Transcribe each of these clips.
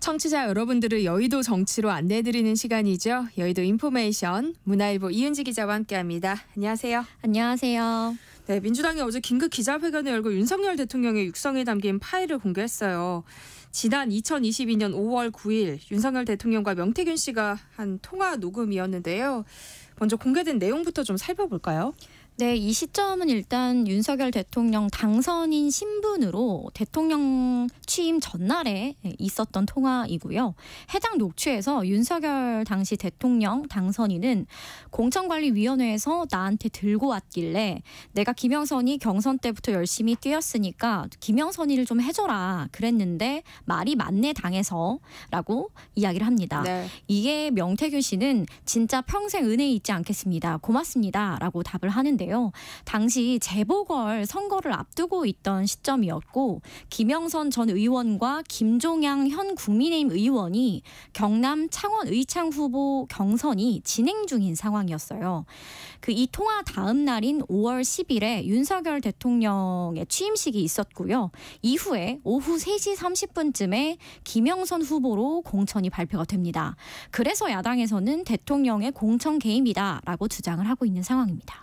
청취자 여러분들을 여의도 정치로 안내해드리는 시간이죠. 여의도 인포메이션 문화일보 이은지 기자와 함께합니다. 안녕하세요. 안녕하세요. 네, 민주당이 어제 긴급 기자회견을 열고 윤석열 대통령의 육성에 담긴 파일을 공개했어요. 지난 2022년 5월 9일 윤석열 대통령과 명태균 씨가 한 통화 녹음이었는데요. 먼저 공개된 내용부터 좀 살펴볼까요? 네, 이 시점은 일단 윤석열 대통령 당선인 신분으로 대통령 취임 전날에 있었던 통화이고요. 해당 녹취에서 윤석열 당시 대통령 당선인은 공천관리위원회에서 나한테 들고 왔길래 내가 김영선이 경선 때부터 열심히 뛰었으니까 김영선이를 좀 해줘라 그랬는데 말이 맞네 당해서라고 이야기를 합니다. 네. 이게 명태균 씨는 진짜 평생 은혜 있지 않겠습니다. 고맙습니다라고 답을 하는데. 했는데요. 당시 재보궐 선거를 앞두고 있던 시점이었고 김영선 전 의원과 김종양 현 국민의힘 의원이 경남 창원 의창 후보 경선이 진행 중인 상황이었어요. 그 이 통화 다음 날인 5월 10일에 윤석열 대통령의 취임식이 있었고요. 이후에 오후 3시 30분쯤에 김영선 후보로 공천이 발표가 됩니다. 그래서 야당에서는 대통령의 공천 개입이다라고 주장을 하고 있는 상황입니다.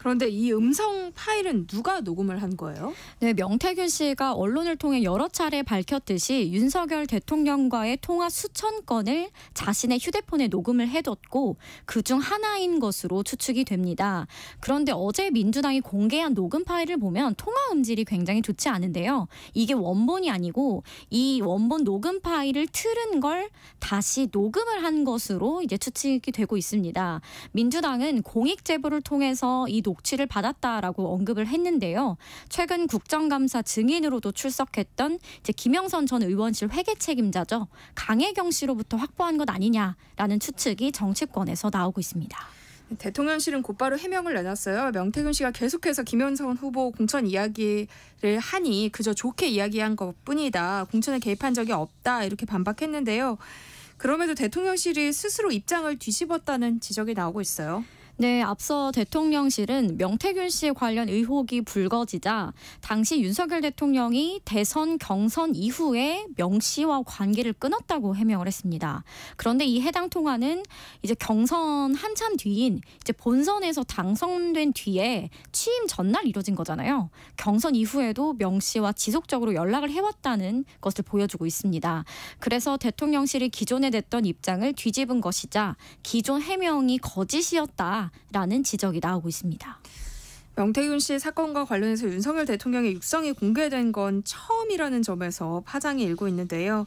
그런데 이 음성 파일은 누가 녹음을 한 거예요? 네, 명태균 씨가 언론을 통해 여러 차례 밝혔듯이 윤석열 대통령과의 통화 수천 건을 자신의 휴대폰에 녹음을 해뒀고 그 중 하나인 것으로 추측이 됩니다. 그런데 어제 민주당이 공개한 녹음 파일을 보면 통화 음질이 굉장히 좋지 않은데요. 이게 원본이 아니고 이 원본 녹음 파일을 틀은 걸 다시 녹음을 한 것으로 이제 추측이 되고 있습니다. 민주당은 공익 제보를 통해서 이 녹취를 받았다라고 언급을 했는데요. 최근 국정감사 증인으로도 출석했던 이제 김영선 전 의원실 회계 책임자죠. 강혜경 씨로부터 확보한 것 아니냐라는 추측이 정치권에서 나오고 있습니다. 대통령실은 곧바로 해명을 내놨어요. 명태균 씨가 계속해서 김영선 후보 공천 이야기를 하니 그저 좋게 이야기한 것뿐이다. 공천에 개입한 적이 없다 이렇게 반박했는데요. 그럼에도 대통령실이 스스로 입장을 뒤집었다는 지적이 나오고 있어요. 네, 앞서 대통령실은 명태균 씨 관련 의혹이 불거지자 당시 윤석열 대통령이 대선 경선 이후에 명 씨와 관계를 끊었다고 해명을 했습니다. 그런데 이 해당 통화는 이제 경선 한참 뒤인 이제 본선에서 당선된 뒤에 취임 전날 이루어진 거잖아요. 경선 이후에도 명 씨와 지속적으로 연락을 해왔다는 것을 보여주고 있습니다. 그래서 대통령실이 기존에 냈던 입장을 뒤집은 것이자 기존 해명이 거짓이었다. 라는 지적이 나오고 있습니다. 명태균 씨 사건과 관련해서 윤석열 대통령의 육성이 공개된 건 처음이라는 점에서 파장이 일고 있는데요.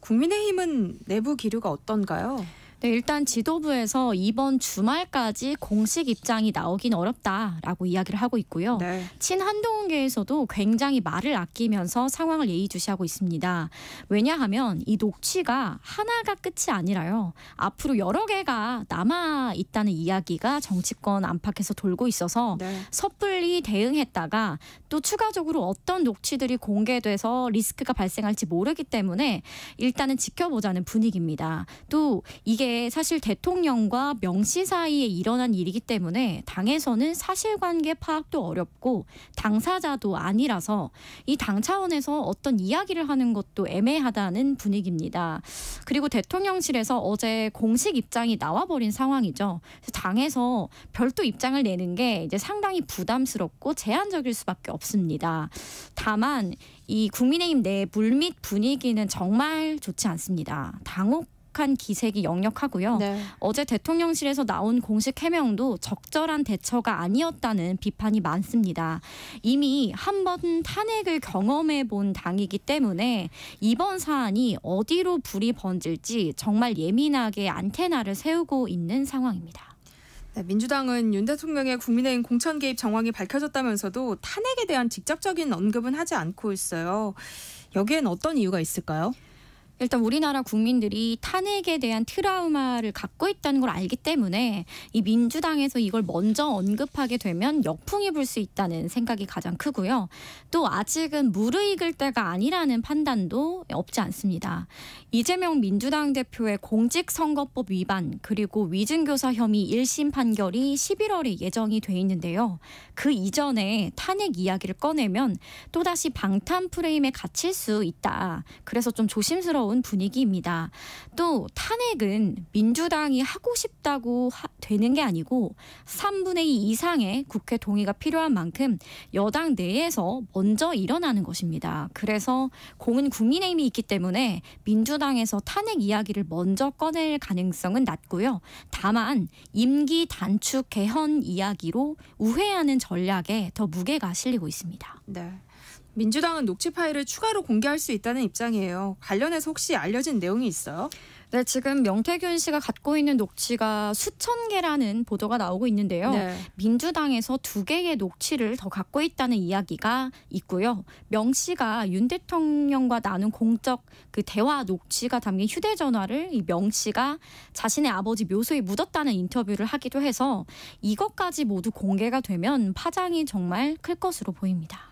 국민의힘은 내부 기류가 어떤가요? 네, 일단 지도부에서 이번 주말까지 공식 입장이 나오긴 어렵다라고 이야기를 하고 있고요. 네. 친한동계에서도 굉장히 말을 아끼면서 상황을 예의주시하고 있습니다. 왜냐하면 이 녹취가 하나가 끝이 아니라요. 앞으로 여러 개가 남아 있다는 이야기가 정치권 안팎에서 돌고 있어서 네. 섣불리 대응했다가 또 추가적으로 어떤 녹취들이 공개돼서 리스크가 발생할지 모르기 때문에 일단은 지켜보자는 분위기입니다. 또 이게 사실 대통령과 명시 사이에 일어난 일이기 때문에 당에서는 사실관계 파악도 어렵고 당사자도 아니라서 이 당 차원에서 어떤 이야기를 하는 것도 애매하다는 분위기입니다. 그리고 대통령실에서 어제 공식 입장이 나와버린 상황이죠. 당에서 별도 입장을 내는 게 이제 상당히 부담스럽고 제한적일 수밖에 없습니다. 다만 이 국민의힘 내 물밑 분위기는 정말 좋지 않습니다. 당혹 강력한 기색이 역력하고요. 네. 어제 대통령실에서 나온 공식 해명도 적절한 대처가 아니었다는 비판이 많습니다. 이미 한 번 탄핵을 경험해 본 당이기 때문에 이번 사안이 어디로 불이 번질지 정말 예민하게 안테나를 세우고 있는 상황입니다. 네, 민주당은 윤 대통령의 국민의힘 공천 개입 정황이 밝혀졌다면서도 탄핵에 대한 직접적인 언급은 하지 않고 있어요. 여기엔 어떤 이유가 있을까요? 일단 우리나라 국민들이 탄핵에 대한 트라우마를 갖고 있다는 걸 알기 때문에 이 민주당에서 이걸 먼저 언급하게 되면 역풍이 불 수 있다는 생각이 가장 크고요. 또 아직은 무르익을 때가 아니라는 판단도 없지 않습니다. 이재명 민주당 대표의 공직선거법 위반 그리고 위증교사 혐의 1심 판결이 11월에 예정이 돼 있는데요. 그 이전에 탄핵 이야기를 꺼내면 또다시 방탄 프레임에 갇힐 수 있다. 그래서 좀조심스러워 부담운 분위기입니다. 또 탄핵은 민주당이 하고 싶다고 하, 되는 게 아니고 3분의 2 이상의 국회 동의가 필요한 만큼 여당 내에서 먼저 일어나는 것입니다. 그래서 공은 국민의힘이 있기 때문에 민주당에서 탄핵 이야기를 먼저 꺼낼 가능성은 낮고요. 다만 임기 단축 개헌 이야기로 우회하는 전략에 더 무게가 실리고 있습니다. 네. 민주당은 녹취 파일을 추가로 공개할 수 있다는 입장이에요. 관련해서 혹시 알려진 내용이 있어요? 네, 지금 명태균 씨가 갖고 있는 녹취가 수천 개라는 보도가 나오고 있는데요. 네. 민주당에서 두 개의 녹취를 더 갖고 있다는 이야기가 있고요. 명 씨가 윤 대통령과 나눈 공적 그 대화 녹취가 담긴 휴대전화를 이 명 씨가 자신의 아버지 묘소에 묻었다는 인터뷰를 하기도 해서 이것까지 모두 공개가 되면 파장이 정말 클 것으로 보입니다.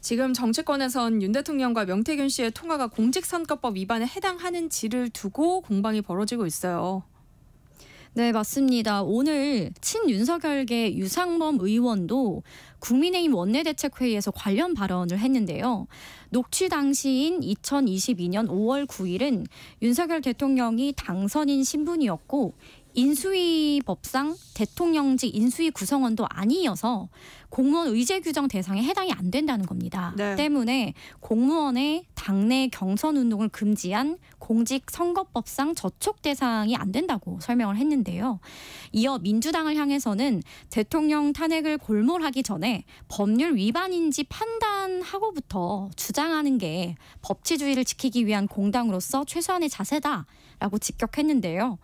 지금 정치권에선 윤 대통령과 명태균 씨의 통화가 공직선거법 위반에 해당하는지를 두고 공방이 벌어지고 있어요. 네, 맞습니다. 오늘 친윤석열계 유상범 의원도 국민의힘 원내대책회의에서 관련 발언을 했는데요. 녹취 당시인 2022년 5월 9일은 윤석열 대통령이 당선인 신분이었고 인수위 법상 대통령직 인수위 구성원도 아니어서 공무원 의제 규정 대상에 해당이 안 된다는 겁니다. 네. 때문에 공무원의 당내 경선 운동을 금지한 공직선거법상 저촉 대상이 안 된다고 설명을 했는데요. 이어 민주당을 향해서는 대통령 탄핵을 골몰하기 전에 법률 위반인지 판단하고부터 주장하는 게 법치주의를 지키기 위한 공당으로서 최소한의 자세다라고 직격했는데요.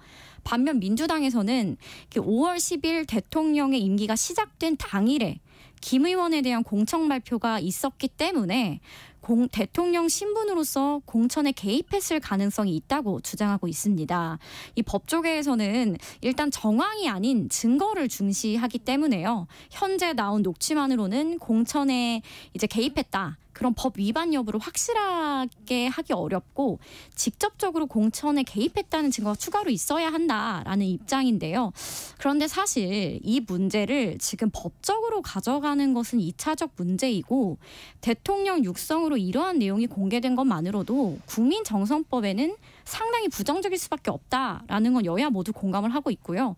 반면 민주당에서는 5월 10일 대통령의 임기가 시작된 당일에 김 의원에 대한 공청 발표가 있었기 때문에 공, 대통령 신분으로서 공천에 개입했을 가능성이 있다고 주장하고 있습니다. 이 법조계에서는 일단 정황이 아닌 증거를 중시하기 때문에요. 현재 나온 녹취만으로는 공천에 이제 개입했다. 그런 법 위반 여부를 확실하게 하기 어렵고 직접적으로 공천에 개입했다는 증거가 추가로 있어야 한다라는 입장인데요. 그런데 사실 이 문제를 지금 법적으로 가져가는 것은 이차적 문제이고 대통령 육성으로 이러한 내용이 공개된 것만으로도 국민 정성법에는 상당히 부정적일 수밖에 없다라는 건 여야 모두 공감을 하고 있고요.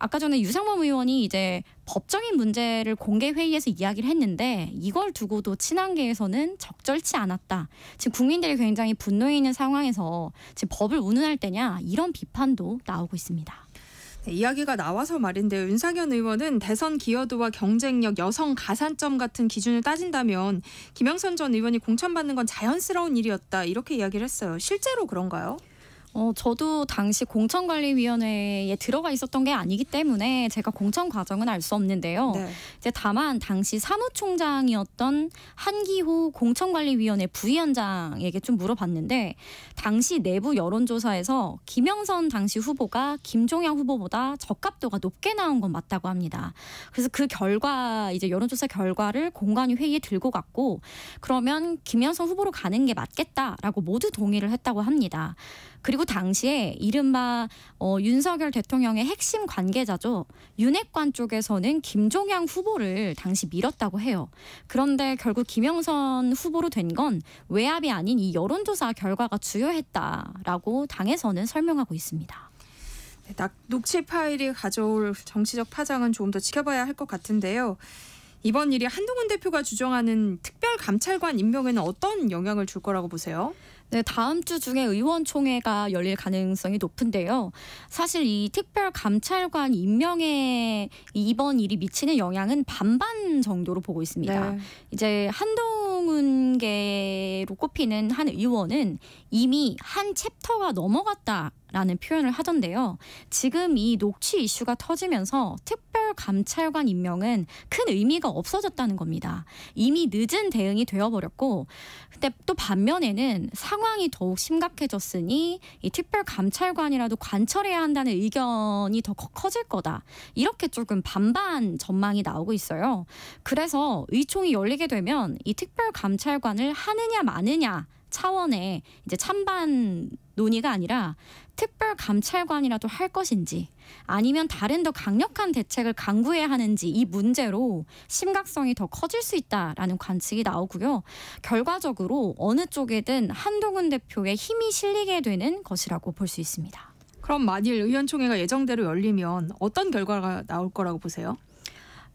아까 전에 유상범 의원이 이제 법적인 문제를 공개 회의에서 이야기를 했는데 이걸 두고도 친한계에서는 적절치 않았다. 지금 국민들이 굉장히 분노해 있는 상황에서 지금 법을 운운할 때냐 이런 비판도 나오고 있습니다. 네, 이야기가 나와서 말인데요. 윤상현 의원은 대선 기여도와 경쟁력, 여성 가산점 같은 기준을 따진다면 김영선 전 의원이 공천받는 건 자연스러운 일이었다 이렇게 이야기를 했어요. 실제로 그런가요? 어, 저도 당시 공천관리위원회에 들어가 있었던 게 아니기 때문에 제가 공천 과정은 알 수 없는데요. 네. 이제 다만 당시 사무총장이었던 한기호 공천관리위원회 부위원장에게 좀 물어봤는데 당시 내부 여론조사에서 김영선 당시 후보가 김종양 후보보다 적합도가 높게 나온 건 맞다고 합니다. 그래서 그 결과 이제 여론조사 결과를 공관위 회의에 들고 갔고 그러면 김영선 후보로 가는 게 맞겠다라고 모두 동의를 했다고 합니다. 그리고 그리고 당시에 이른바 어, 윤석열 대통령의 핵심 관계자죠. 윤핵관 쪽에서는 김종양 후보를 당시 밀었다고 해요. 그런데 결국 김영선 후보로 된 건 외압이 아닌 이 여론조사 결과가 주요했다라고 당에서는 설명하고 있습니다. 네, 녹취 파일이 가져올 정치적 파장은 조금 더 지켜봐야 할 것 같은데요. 이번 일이 한동훈 대표가 주장하는 특별 감찰관 임명에는 어떤 영향을 줄 거라고 보세요? 네, 다음 주 중에 의원총회가 열릴 가능성이 높은데요. 사실 이 특별감찰관 임명에 이번 일이 미치는 영향은 반반 정도로 보고 있습니다. 네. 이제 한동훈계로 꼽히는 한 의원은 이미 한 챕터가 넘어갔다. 라는 표현을 하던데요. 지금 이 녹취 이슈가 터지면서 특별 감찰관 임명은 큰 의미가 없어졌다는 겁니다. 이미 늦은 대응이 되어버렸고, 근데 또 반면에는 상황이 더욱 심각해졌으니 이 특별 감찰관이라도 관철해야 한다는 의견이 더 커질 거다. 이렇게 조금 반반 전망이 나오고 있어요. 그래서 의총이 열리게 되면 이 특별 감찰관을 하느냐 마느냐 차원의 이제 찬반 논의가 아니라 특별 감찰관이라도 할 것인지 아니면 다른 더 강력한 대책을 강구해야 하는지 이 문제로 심각성이 더 커질 수 있다라는 관측이 나오고요. 결과적으로 어느 쪽에든 한동훈 대표의 힘이 실리게 되는 것이라고 볼 수 있습니다. 그럼 만일 의원총회가 예정대로 열리면 어떤 결과가 나올 거라고 보세요?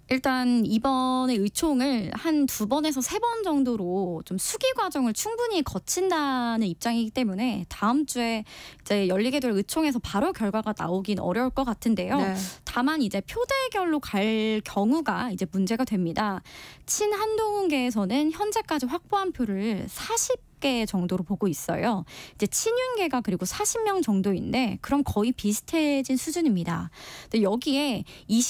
일단 이번에 의총을 한 두 번에서 세 번 정도로 좀 수기 과정을 충분히 거친다는 입장이기 때문에 다음 주에 이제 열리게 될 의총에서 바로 결과가 나오긴 어려울 것 같은데요. 네. 다만 이제 표대결로 갈 경우가 이제 문제가 됩니다. 친 한동훈계에서는 현재까지 확보한 표를 40개 정도로 보고 있어요. 이제 친윤계가 그리고 40명 정도인데 그럼 거의 비슷해진 수준입니다. 근데 여기에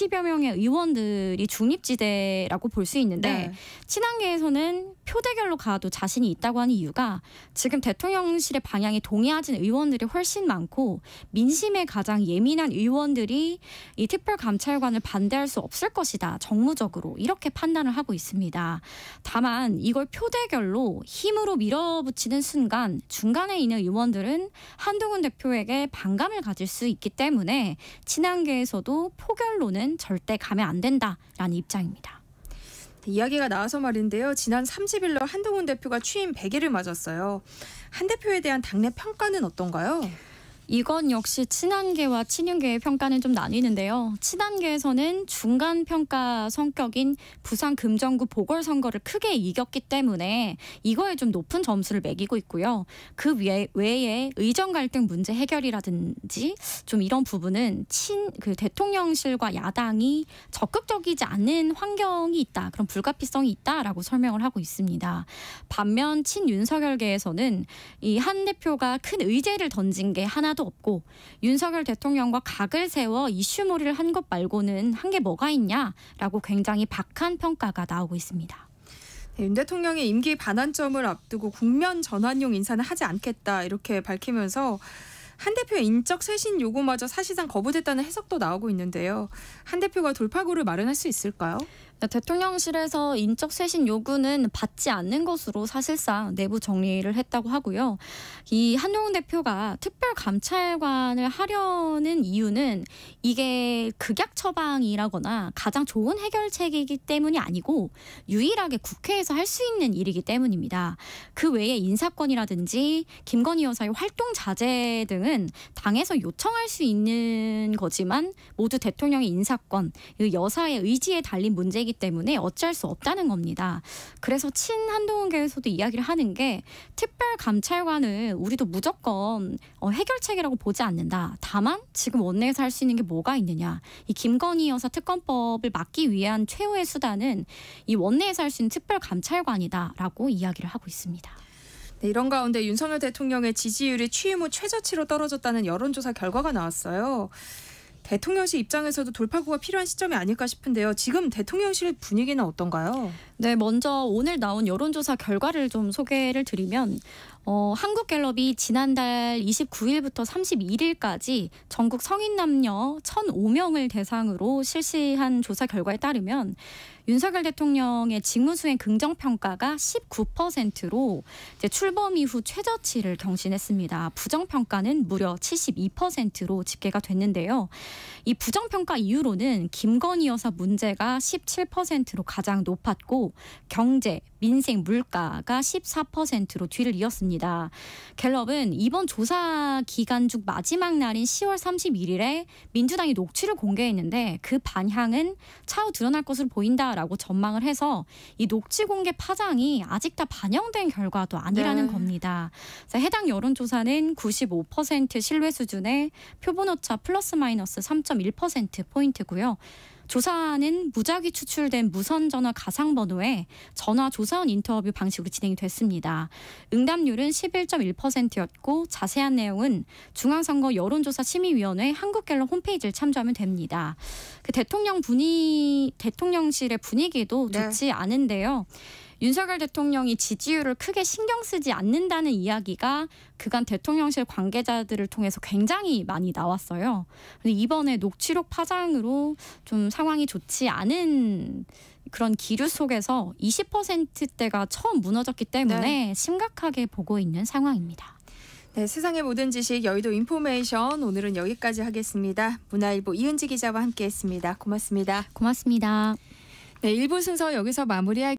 20여 명의 의원들이 중립지대라고 볼 수 있는데 네. 친한계에서는 표대결로 가도 자신이 있다고 하는 이유가 지금 대통령실의 방향에 동의하진 의원들이 훨씬 많고 민심에 가장 예민한 의원들이 이 특별 감찰관을 반대할 수 없을 것이다. 정무적으로 이렇게 판단을 하고 있습니다. 다만 이걸 표대결로 힘으로 밀어붙이는 순간 중간에 있는 의원들은 한동훈 대표에게 반감을 가질 수 있기 때문에 친한계에서도 포결로는 절대 가면 안 된다라는 입장입니다. 네, 이야기가 나와서 말인데요. 지난 30일로 한동훈 대표가 취임 100일을 맞았어요. 한 대표에 대한 당내 평가는 어떤가요? 이건 역시 친한계와 친윤계의 평가는 좀 나뉘는데요. 친한계에서는 중간 평가 성격인 부산 금정구 보궐선거를 크게 이겼기 때문에 이거에 좀 높은 점수를 매기고 있고요. 그 외에 의정 갈등 문제 해결이라든지 좀 이런 부분은 친그 대통령실과 야당이 적극적이지 않은 환경이 있다. 그런 불가피성이 있다라고 설명을 하고 있습니다. 반면 친윤석열계에서는 이 한 대표가 큰 의제를 던진 게 하나 하나도 없고 윤석열 대통령과 각을 세워 이슈몰이를 한 것 말고는 한 게 뭐가 있냐라고 굉장히 박한 평가가 나오고 있습니다. 네, 윤 대통령의 임기 반환점을 앞두고 국면 전환용 인사는 하지 않겠다 이렇게 밝히면서 한 대표의 인적 쇄신 요구마저 사실상 거부됐다는 해석도 나오고 있는데요. 한 대표가 돌파구를 마련할 수 있을까요? 네, 대통령실에서 인적 쇄신 요구는 받지 않는 것으로 사실상 내부 정리를 했다고 하고요. 이 한용 대표가 특별 감찰관을 하려는 이유는 이게 극약 처방이라거나 가장 좋은 해결책이기 때문이 아니고 유일하게 국회에서 할 수 있는 일이기 때문입니다. 그 외에 인사권이라든지 김건희 여사의 활동 자제 등은 당에서 요청할 수 있는 거지만 모두 대통령의 인사권, 그 여사의 의지에 달린 문제 되기 때문에 어찌할 수 없다는 겁니다. 그래서 친 한동훈계에서도 이야기를 하는 게 특별 감찰관은 우리도 무조건 어, 해결책이라고 보지 않는다. 다만 지금 원내에서 할 수 있는 게 뭐가 있느냐. 이 김건희 여사 특검법을 막기 위한 최후의 수단은 이 원내에서 할수 있는 특별 감찰관이다라고 이야기를 하고 있습니다. 네, 이런 가운데 윤석열 대통령의 지지율이 취임 후 최저치로 떨어졌다는 여론조사 결과가 나왔어요. 대통령실 입장에서도 돌파구가 필요한 시점이 아닐까 싶은데요. 지금 대통령실 분위기는 어떤가요? 네, 먼저 오늘 나온 여론조사 결과를 좀 소개를 드리면 어, 한국갤럽이 지난달 29일부터 31일까지 전국 성인 남녀 1,005명을 대상으로 실시한 조사 결과에 따르면 윤석열 대통령의 직무수행 긍정평가가 19%로 이제 출범 이후 최저치를 경신했습니다. 부정평가는 무려 72%로 집계가 됐는데요. 이 부정평가 이후로는 김건희 여사 문제가 17%로 가장 높았고 경제, 민생 물가가 14%로 뒤를 이었습니다. 갤럽은 이번 조사 기간 중 마지막 날인 10월 31일에 민주당이 녹취를 공개했는데 그 반향은 차후 드러날 것으로 보인다라고 전망을 해서 이 녹취 공개 파장이 아직 다 반영된 결과도 아니라는 네. 겁니다. 해당 여론조사는 95% 신뢰 수준의 표본 오차 플러스 마이너스 3.1% 포인트고요. 조사는 무작위 추출된 무선 전화 가상 번호에 전화 조사원 인터뷰 방식으로 진행이 됐습니다. 응답률은 11.1%였고 자세한 내용은 중앙선거 여론조사 심의위원회 한국갤럽 홈페이지를 참조하면 됩니다. 그 대통령 분위 대통령실의 분위기도 네. 좋지 않은데요. 윤석열 대통령이 지지율을 크게 신경 쓰지 않는다는 이야기가 그간 대통령실 관계자들을 통해서 굉장히 많이 나왔어요. 근데 이번에 녹취록 파장으로 좀 상황이 좋지 않은 그런 기류 속에서 20%대가 처음 무너졌기 때문에 네. 심각하게 보고 있는 상황입니다. 네, 세상의 모든 지식 여의도 인포메이션 오늘은 여기까지 하겠습니다. 문화일보 이은지 기자와 함께했습니다. 고맙습니다. 고맙습니다. 네, 일부 순서 여기서 마무리할